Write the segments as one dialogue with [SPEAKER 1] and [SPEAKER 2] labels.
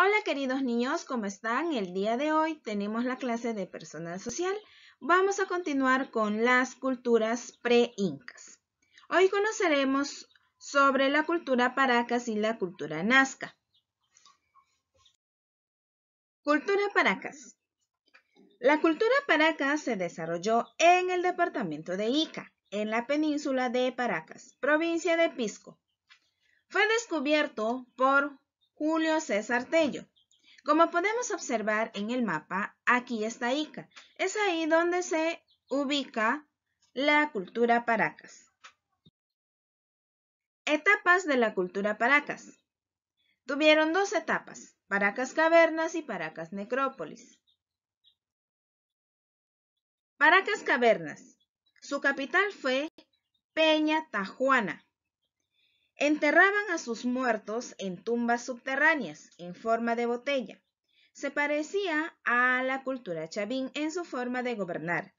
[SPEAKER 1] Hola queridos niños, ¿cómo están? El día de hoy tenemos la clase de personal social. Vamos a continuar con las culturas pre-incas. Hoy conoceremos sobre la cultura Paracas y la cultura Nazca. Cultura Paracas. La cultura Paracas se desarrolló en el departamento de Ica, en la península de Paracas, provincia de Pisco. Fue descubierto por Julio César Tello. Como podemos observar en el mapa, aquí está Ica. Es ahí donde se ubica la cultura Paracas. Etapas de la cultura Paracas. Tuvieron dos etapas, Paracas Cavernas y Paracas Necrópolis. Paracas Cavernas. Su capital fue Peña Tajuana, Enterraban a sus muertos en tumbas subterráneas en forma de botella. Se parecía a la cultura chavín en su forma de gobernar.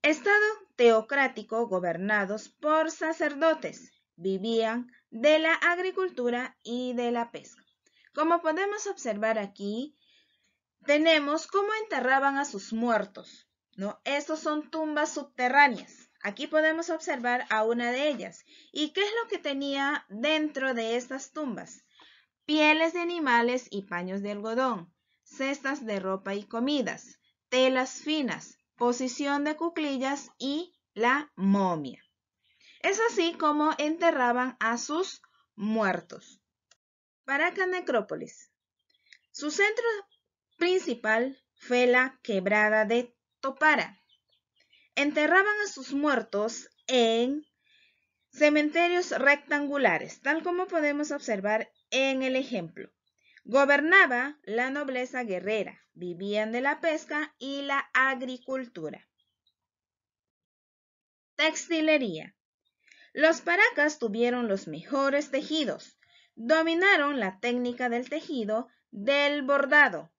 [SPEAKER 1] Estado teocrático gobernados por sacerdotes. Vivían de la agricultura y de la pesca. Como podemos observar aquí, tenemos cómo enterraban a sus muertos. ¿no? Estos son tumbas subterráneas. Aquí podemos observar a una de ellas. ¿Y qué es lo que tenía dentro de estas tumbas? Pieles de animales y paños de algodón, cestas de ropa y comidas, telas finas, posición de cuclillas y la momia. Es así como enterraban a sus muertos. Paraca Necrópolis. Su centro principal fue la quebrada de Topara, Enterraban a sus muertos en cementerios rectangulares, tal como podemos observar en el ejemplo. Gobernaba la nobleza guerrera, vivían de la pesca y la agricultura. Textilería. Los paracas tuvieron los mejores tejidos, dominaron la técnica del tejido, del bordado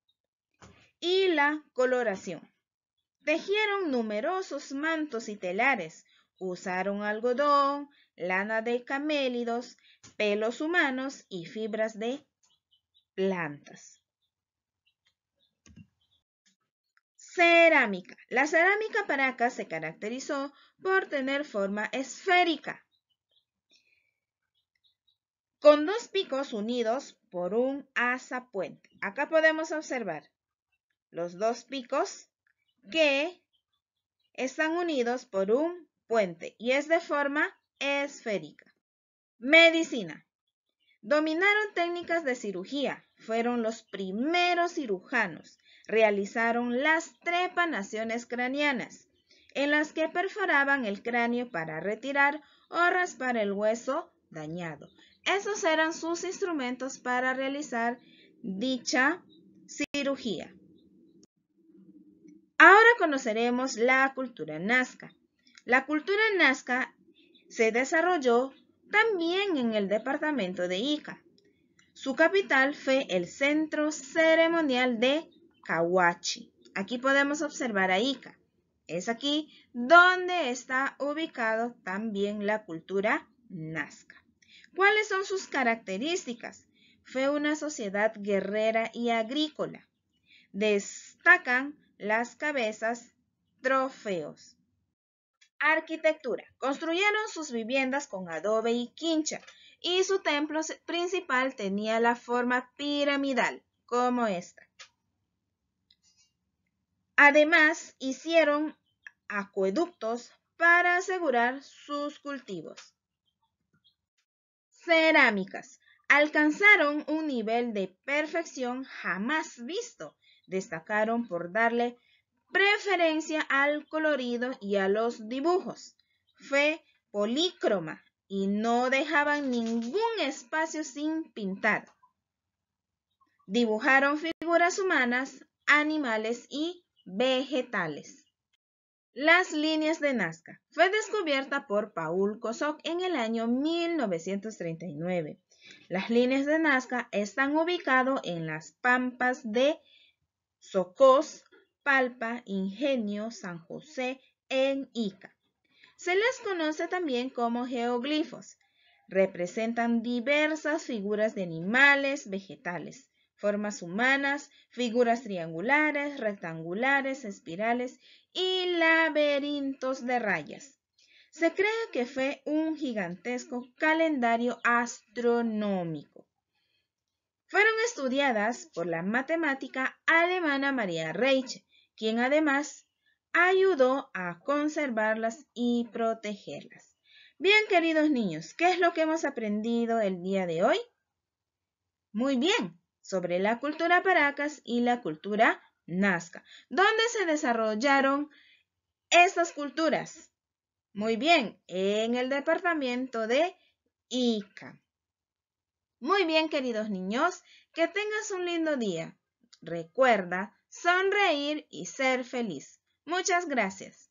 [SPEAKER 1] y la coloración. Tejieron numerosos mantos y telares, usaron algodón, lana de camélidos, pelos humanos y fibras de plantas. Cerámica. La cerámica paraca se caracterizó por tener forma esférica, con dos picos unidos por un puente. Acá podemos observar los dos picos que están unidos por un puente y es de forma esférica. Medicina. Dominaron técnicas de cirugía, fueron los primeros cirujanos, realizaron las trepanaciones craneanas, en las que perforaban el cráneo para retirar o raspar el hueso dañado. Esos eran sus instrumentos para realizar dicha cirugía. Ahora conoceremos la cultura nazca. La cultura nazca se desarrolló también en el departamento de Ica. Su capital fue el centro ceremonial de Kawachi. Aquí podemos observar a Ica. Es aquí donde está ubicado también la cultura nazca. ¿Cuáles son sus características? Fue una sociedad guerrera y agrícola. Destacan las cabezas trofeos. Arquitectura. Construyeron sus viviendas con adobe y quincha y su templo principal tenía la forma piramidal, como esta. Además, hicieron acueductos para asegurar sus cultivos. Cerámicas. Alcanzaron un nivel de perfección jamás visto destacaron por darle preferencia al colorido y a los dibujos. Fue polícroma y no dejaban ningún espacio sin pintar. Dibujaron figuras humanas, animales y vegetales. Las líneas de Nazca fue descubierta por Paul Kosok en el año 1939. Las líneas de Nazca están ubicadas en las pampas de Socos, Palpa, Ingenio, San José, en Ica. Se les conoce también como geoglifos. Representan diversas figuras de animales, vegetales, formas humanas, figuras triangulares, rectangulares, espirales y laberintos de rayas. Se cree que fue un gigantesco calendario astronómico. Fueron estudiadas por la matemática alemana María Reich, quien además ayudó a conservarlas y protegerlas. Bien, queridos niños, ¿qué es lo que hemos aprendido el día de hoy? Muy bien, sobre la cultura Paracas y la cultura Nazca. ¿Dónde se desarrollaron estas culturas? Muy bien, en el departamento de Ica. Muy bien, queridos niños, que tengas un lindo día. Recuerda sonreír y ser feliz. Muchas gracias.